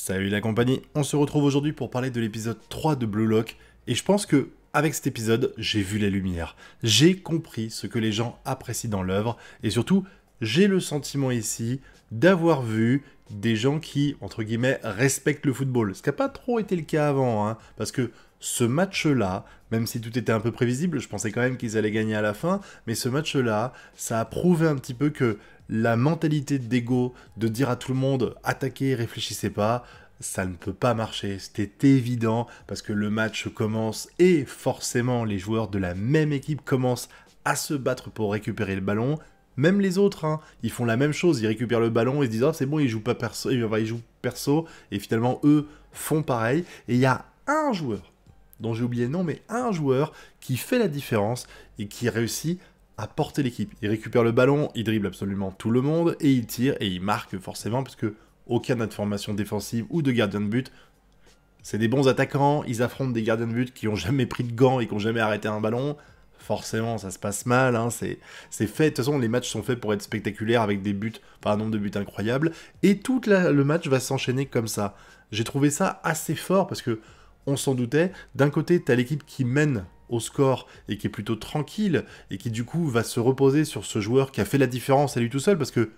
Salut la compagnie, on se retrouve aujourd'hui pour parler de l'épisode 3 de Blue Lock et je pense que avec cet épisode, j'ai vu la lumière, J'ai compris ce que les gens apprécient dans l'œuvre et surtout, j'ai le sentiment ici d'avoir vu des gens qui, entre guillemets, respectent le football. Ce qui n'a pas trop été le cas avant, hein, parce que ce match-là, même si tout était un peu prévisible, je pensais quand même qu'ils allaient gagner à la fin, mais ce match-là, ça a prouvé un petit peu que la mentalité d'ego de dire à tout le monde attaquez, réfléchissez pas, ça ne peut pas marcher. C'était évident parce que le match commence et forcément les joueurs de la même équipe commencent à se battre pour récupérer le ballon. Même les autres, hein, ils font la même chose, ils récupèrent le ballon, et se disent oh, c'est bon, ils jouent pas perso, ils jouent perso, et finalement eux font pareil. Et il y a un joueur dont j'ai oublié le nom, mais un joueur qui fait la différence et qui réussit à porter l'équipe. Il récupère le ballon, il dribble absolument tout le monde et il tire et il marque forcément parce que aucun de formation défensive ou de gardien de but. C'est des bons attaquants, ils affrontent des gardiens de but qui n'ont jamais pris de gants et qui n'ont jamais arrêté un ballon. Forcément, ça se passe mal, hein, c'est fait. De toute façon, les matchs sont faits pour être spectaculaires avec des buts, par un nombre de buts incroyables. Et tout le match va s'enchaîner comme ça. J'ai trouvé ça assez fort parce que on s'en doutait. D'un côté, tu as l'équipe qui mène au score et qui est plutôt tranquille et qui du coup va se reposer sur ce joueur qui a fait la différence à lui tout seul parce que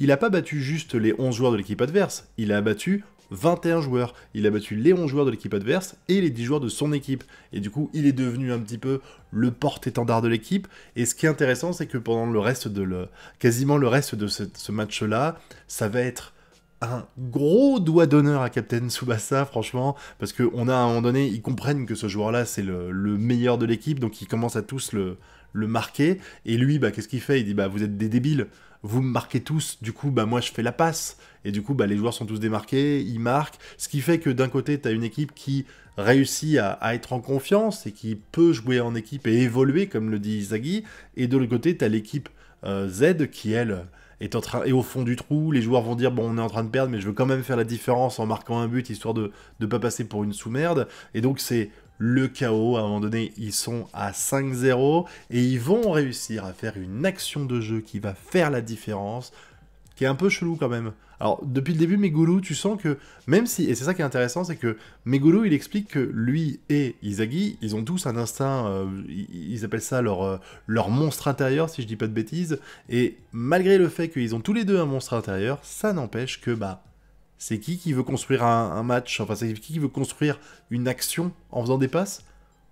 il n'a pas battu juste les 11 joueurs de l'équipe adverse, il a battu 21 joueurs. Il a battu les 11 joueurs de l'équipe adverse et les 10 joueurs de son équipe. Et du coup, il est devenu un petit peu le porte-étendard de l'équipe. Et ce qui est intéressant, c'est que pendant le reste de le... quasiment le reste de ce, ce match-là, ça va être un gros doigt d'honneur à Captain Tsubasa, franchement, parce qu'on a à un moment donné, ils comprennent que ce joueur-là, c'est le, meilleur de l'équipe, donc ils commencent à tous le, marquer, et lui, bah, qu'est-ce qu'il fait Il dit, bah, vous êtes des débiles, vous me marquez tous, du coup, bah, moi, je fais la passe, et du coup, bah, les joueurs sont tous démarqués, ils marquent, ce qui fait que d'un côté, tu as une équipe qui réussit à, être en confiance, et qui peut jouer en équipe et évoluer, comme le dit Zagi et de l'autre côté, tu as l'équipe euh, Z qui, elle est en train au fond du trou. Les joueurs vont dire bon, on est en train de perdre, mais je veux quand même faire la différence en marquant un but histoire de ne pas passer pour une sous-merde. Et donc c'est le chaos. À un moment donné, ils sont à 5-0 et ils vont réussir à faire une action de jeu qui va faire la différence un peu chelou quand même. Alors, depuis le début, Meguru, tu sens que, même si, et c'est ça qui est intéressant, c'est que Meguru, il explique que lui et Izagi, ils ont tous un instinct, euh, ils appellent ça leur, euh, leur monstre intérieur, si je dis pas de bêtises, et malgré le fait qu'ils ont tous les deux un monstre intérieur, ça n'empêche que, bah, c'est qui qui veut construire un, un match, enfin, c'est qui qui veut construire une action en faisant des passes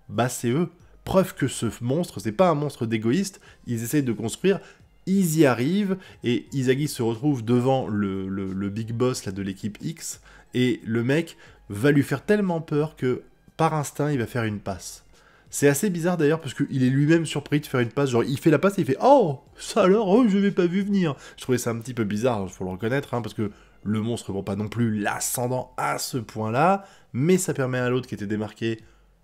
Bah, c'est eux. Preuve que ce monstre, c'est pas un monstre d'égoïste, ils essayent de construire ils y arrivent, et Izagi se retrouve devant le, big boss de l'équipe X, et le mec va lui faire tellement peur que, par instinct, il va faire une passe. C'est assez bizarre d'ailleurs parce qu'il est lui-même surpris de faire une passe. Genre, il fait la passe et il fait Oh, ça alors, oh, je l'ai pas vu venir. Je trouvais ça un petit peu bizarre, il hein, faut le reconnaître, hein, parce que le monstre ne prend pas non plus l'ascendant à ce point-là, mais ça permet à l'autre qui était démarqué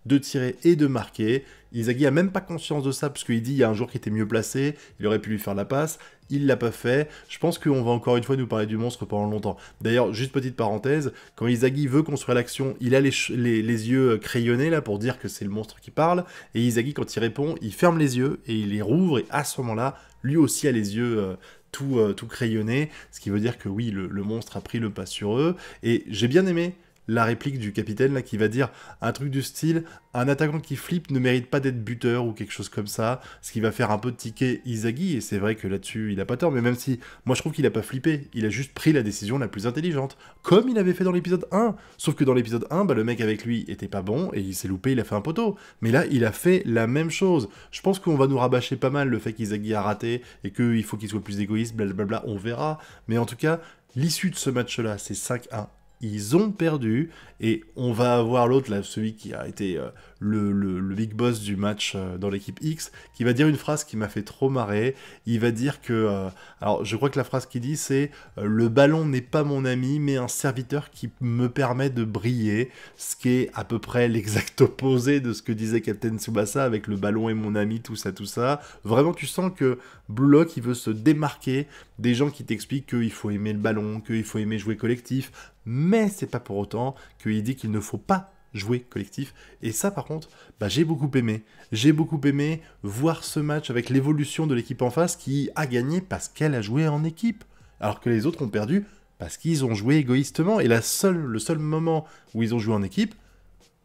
de tirer et de marquer. Izagi a même pas conscience de ça, parce qu'il dit il y a un jour qu'il était mieux placé, il aurait pu lui faire la passe, il l'a pas fait. Je pense qu'on va encore une fois nous parler du monstre pendant longtemps. D'ailleurs, juste petite parenthèse, quand Izagi veut construire l'action, il a les, yeux crayonnés là pour dire que c'est le monstre qui parle, et Izagi quand il répond, il ferme les yeux et il les rouvre, et à ce moment-là, lui aussi a les yeux euh, tout, euh, tout crayonnés, ce qui veut dire que oui, le monstre a pris le pas sur eux, et j'ai bien aimé la réplique du capitaine là qui va dire un truc du style un attaquant qui flippe ne mérite pas d'être buteur ou quelque chose comme ça, ce qui va faire un peu de ticket Izagi. et c'est vrai que là-dessus il a pas tort mais même si moi je trouve qu'il a pas flippé, il a juste pris la décision la plus intelligente comme il avait fait dans l'épisode 1. Sauf que dans l'épisode 1, bah, le mec avec lui était pas bon et il s'est loupé, il a fait un poteau. Mais là, il a fait la même chose. Je pense qu'on va nous rabâcher pas mal le fait qu'Izagi a raté et qu'il faut qu'il soit plus égoïste, blablabla, on verra. Mais en tout cas, L'issue de ce match-là, c'est 5-1 ils ont perdu et on va avoir l'autre là celui qui a été euh, le, le, big boss du match euh, dans l'équipe X, qui va dire une phrase qui m'a fait trop marrer. Il va dire que, euh, alors je crois que la phrase qu'il dit c'est euh, le ballon n'est pas mon ami, mais un serviteur qui me permet de briller, ce qui est à peu près l'exact opposé de ce que disait Captain Tsubasa avec le ballon est mon ami, tout ça, tout ça. Vraiment, tu sens que Blue il veut se démarquer des gens qui t'expliquent qu'il faut aimer le ballon, qu'il faut aimer jouer collectif, mais c'est pas pour autant qu'il dit qu'il ne faut pas jouer collectif. Et ça, par contre, bah, j'ai beaucoup aimé. J'ai beaucoup aimé voir ce match avec l'évolution de l'équipe en face qui a gagné parce qu'elle a joué en équipe, alors que les autres ont perdu parce qu'ils ont joué égoïstement. Et la seule, le seul moment où ils ont joué en équipe,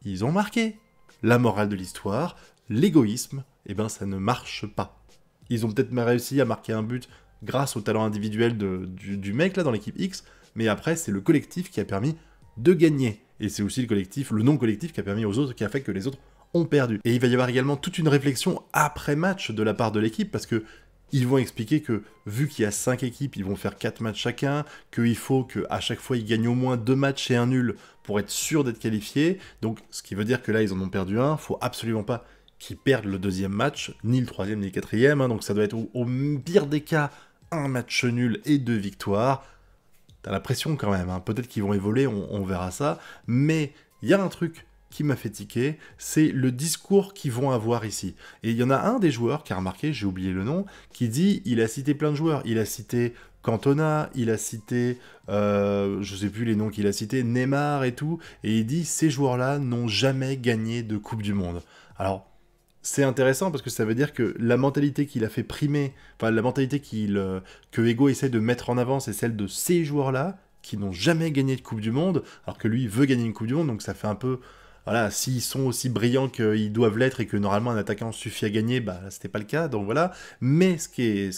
ils ont marqué. La morale de l'histoire, l'égoïsme, et eh ben ça ne marche pas. Ils ont peut-être réussi à marquer un but grâce au talent individuel du, du mec là dans l'équipe X, mais après c'est le collectif qui a permis de gagner et c'est aussi le collectif, le non-collectif qui a permis aux autres, qui a fait que les autres ont perdu. Et il va y avoir également toute une réflexion après match de la part de l'équipe, parce que ils vont expliquer que vu qu'il y a 5 équipes, ils vont faire 4 matchs chacun, qu'il faut qu'à chaque fois ils gagnent au moins 2 matchs et un nul pour être sûr d'être qualifiés. Donc ce qui veut dire que là ils en ont perdu un, Il faut absolument pas qu'ils perdent le deuxième match, ni le troisième, ni le quatrième. Hein. donc ça doit être au, au pire des cas un match nul et deux victoires t'as pression quand même. Hein. Peut-être qu'ils vont évoluer, on, verra ça. Mais il y a un truc qui m'a fait tiquer, c'est le discours qu'ils vont avoir ici. Et il y en a un des joueurs qui a remarqué, j'ai oublié le nom, qui dit, il a cité plein de joueurs, il a cité Cantona, il a cité, euh, je sais plus les noms qu'il a cités, Neymar et tout, et il dit, ces joueurs-là n'ont jamais gagné de Coupe du Monde. Alors, c'est intéressant parce que ça veut dire que la mentalité qu'il a fait primer, enfin la mentalité qu'il euh, que essaie de mettre en avant, c'est celle de ces joueurs-là qui n'ont jamais gagné de Coupe du Monde, alors que lui veut gagner une Coupe du Monde, donc ça fait un peu voilà, s'ils sont aussi brillants qu'ils doivent l'être et que normalement un attaquant suffit à gagner, bah c'était pas le cas, donc voilà. Mais ce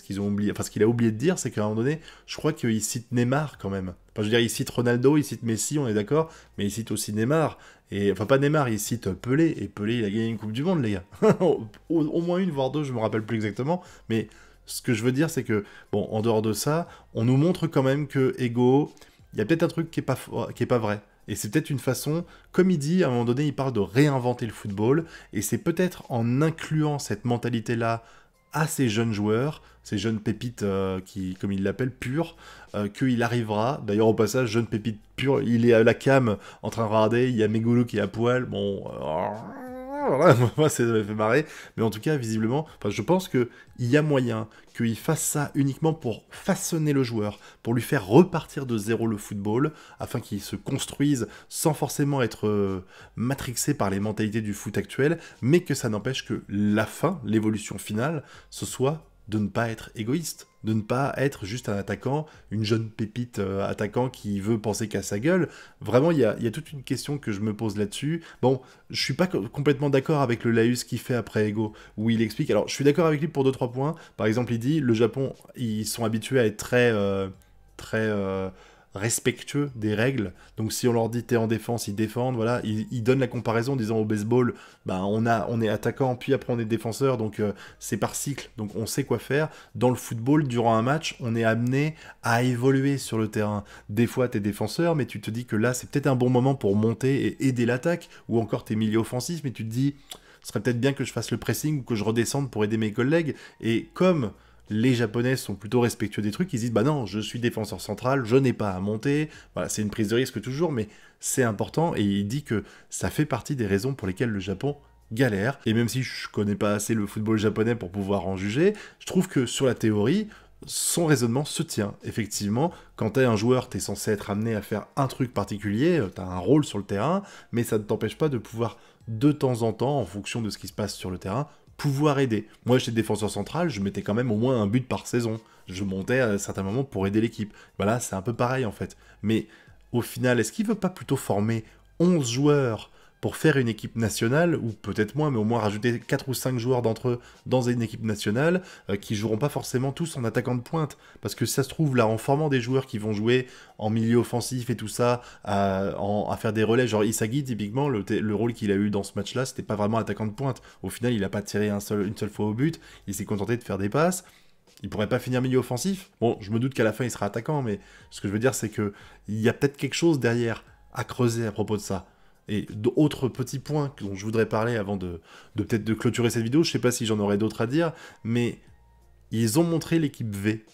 qu'ils ont oublié, enfin ce qu'il a oublié de dire, c'est qu'à un moment donné, je crois qu'il cite Neymar quand même. Enfin, je veux dire, il cite Ronaldo, il cite Messi, on est d'accord, mais il cite aussi Neymar. Et, enfin, pas Neymar, il cite Pelé, et Pelé, il a gagné une Coupe du Monde, les gars. au, au, moins une, voire deux, je me rappelle plus exactement, mais ce que je veux dire, c'est que, bon, en dehors de ça, on nous montre quand même que Ego, il y a peut-être un truc qui est pas, qui est pas vrai. Et c'est peut-être une façon, comme il dit, à un moment donné, il parle de réinventer le football, et c'est peut-être en incluant cette mentalité-là à ces jeunes joueurs, ces jeunes pépites, euh, qui, comme il l'appelle, pures, euh, qu'il arrivera. D'ailleurs, au passage, jeune pépite pure, il est à la cam en train de regarder, il y a Megolo qui est à poil, bon... Euh, ah, moi ça m'a fait marrer. Mais en tout cas, visiblement, je pense qu'il y a moyen qu'il fasse ça uniquement pour façonner le joueur, pour lui faire repartir de zéro le football, afin qu'il se construise sans forcément être euh, matrixé par les mentalités du foot actuel, mais que ça n'empêche que la fin, l'évolution finale, ce soit de ne pas être égoïste, de ne pas être juste un attaquant, une jeune pépite euh, attaquant qui veut penser qu'à sa gueule. Vraiment, il y a, toute une question que je me pose là-dessus. Bon, je suis pas complètement d'accord avec le Laus qui fait après Ego, où il explique. Alors, je suis d'accord avec lui pour 2 trois points. Par exemple, il dit le Japon, ils sont habitués à être très. Euh, très euh, respectueux des règles. Donc si on leur dit t'es en défense, ils défendent, voilà, ils, donnent la comparaison en disant au baseball, bah on a on est attaquant, puis après on est défenseur, donc euh, c'est par cycle, donc on sait quoi faire. Dans le football, durant un match, on est amené à évoluer sur le terrain. Des fois t'es défenseur, mais tu te dis que là c'est peut-être un bon moment pour monter et aider l'attaque, ou encore t'es milieu offensif, mais tu te dis ce serait peut-être bien que je fasse le pressing ou que je redescende pour aider mes collègues. Et comme les Japonais sont plutôt respectueux des trucs, ils disent bah non, je suis défenseur central, je n'ai pas à monter. Voilà, c'est une prise de risque toujours, mais c'est important et il dit que ça fait partie des raisons pour lesquelles le Japon galère. Et même si je connais pas assez le football japonais pour pouvoir en juger, je trouve que sur la théorie, son raisonnement se tient. Effectivement, quand es un joueur, tu es censé être amené à faire un truc particulier, euh, tu as un rôle sur le terrain, mais ça ne t'empêche pas de pouvoir de temps en temps, en fonction de ce qui se passe sur le terrain, pouvoir aider. Moi, j'étais défenseur central, je mettais quand même au moins un but par saison. Je montais à certains moments pour aider l'équipe. Voilà, c'est un peu pareil en fait. Mais au final, est-ce qu'il veut pas plutôt former 11 joueurs pour faire une équipe nationale, ou peut-être moins, mais au moins rajouter 4 ou 5 joueurs d'entre eux dans une équipe nationale, euh, qui joueront pas forcément tous en attaquant de pointe. Parce que ça se trouve, là, en formant des joueurs qui vont jouer en milieu offensif et tout ça, à, en, faire des relais, genre Isagi, typiquement, le, rôle qu'il a eu dans ce match-là, c'était pas vraiment attaquant de pointe. Au final, il a pas tiré un seul, une seule fois au but, il s'est contenté de faire des passes il pourrait pas finir milieu offensif. Bon, je me doute qu'à la fin il sera attaquant, mais ce que je veux dire c'est que il y a peut-être quelque chose derrière à creuser à propos de ça. Et d'autres petits points dont je voudrais parler avant de, peut-être de clôturer cette vidéo, je ne sais pas si j'en aurais d'autres à dire, mais ils ont montré l'équipe V.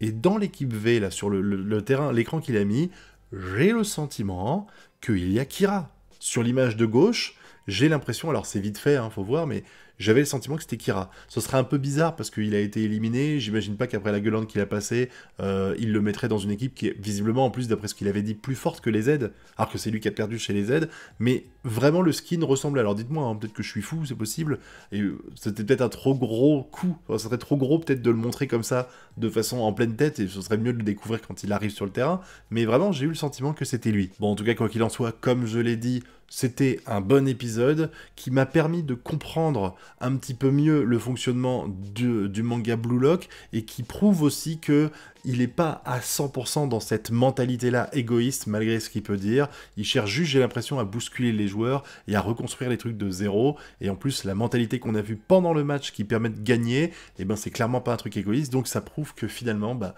Et dans l'équipe V, là, sur le, terrain, l'écran qu'il a mis, j'ai le sentiment qu'il y a Kira. Sur l'image de gauche, j'ai l'impression, alors c'est vite fait, il hein, faut voir, mais j'avais le sentiment que c'était Kira. Ce serait un peu bizarre parce qu'il a été éliminé. J'imagine pas qu'après la gueulante qu'il a passée, euh, il le mettrait dans une équipe qui est visiblement, en plus d'après ce qu'il avait dit, plus forte que les Z. Alors que c'est lui qui a perdu chez les Z. Mais vraiment, le skin ressemble. Alors dites-moi, hein, peut-être que je suis fou, c'est possible. Et euh, c'était peut-être un trop gros coup. ça serait trop gros peut-être de le montrer comme ça, de façon en pleine tête. Et ce serait mieux de le découvrir quand il arrive sur le terrain. Mais vraiment, j'ai eu le sentiment que c'était lui. Bon, en tout cas, quoi qu'il en soit, comme je l'ai dit, c'était un bon épisode qui m'a permis de comprendre un petit peu mieux le fonctionnement du, manga Blue Lock et qui prouve aussi que il n'est pas à 100% dans cette mentalité-là égoïste, malgré ce qu'il peut dire. Il cherche juste, j'ai l'impression, à bousculer les joueurs et à reconstruire les trucs de zéro. Et en plus, la mentalité qu'on a vue pendant le match qui permet de gagner, et eh ben, c'est clairement pas un truc égoïste. Donc ça prouve que finalement, bah,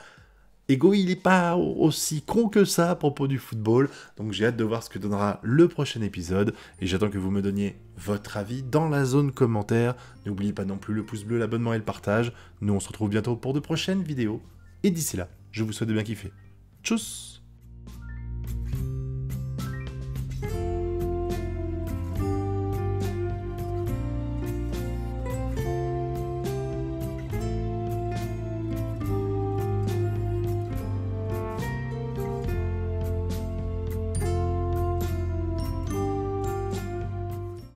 Ego, il n'est pas aussi con que ça à propos du football. Donc j'ai hâte de voir ce que donnera le prochain épisode. Et j'attends que vous me donniez votre avis dans la zone commentaire. N'oubliez pas non plus le pouce bleu, l'abonnement et le partage. Nous, on se retrouve bientôt pour de prochaines vidéos. Et d'ici là, je vous souhaite de bien kiffer. Tchuss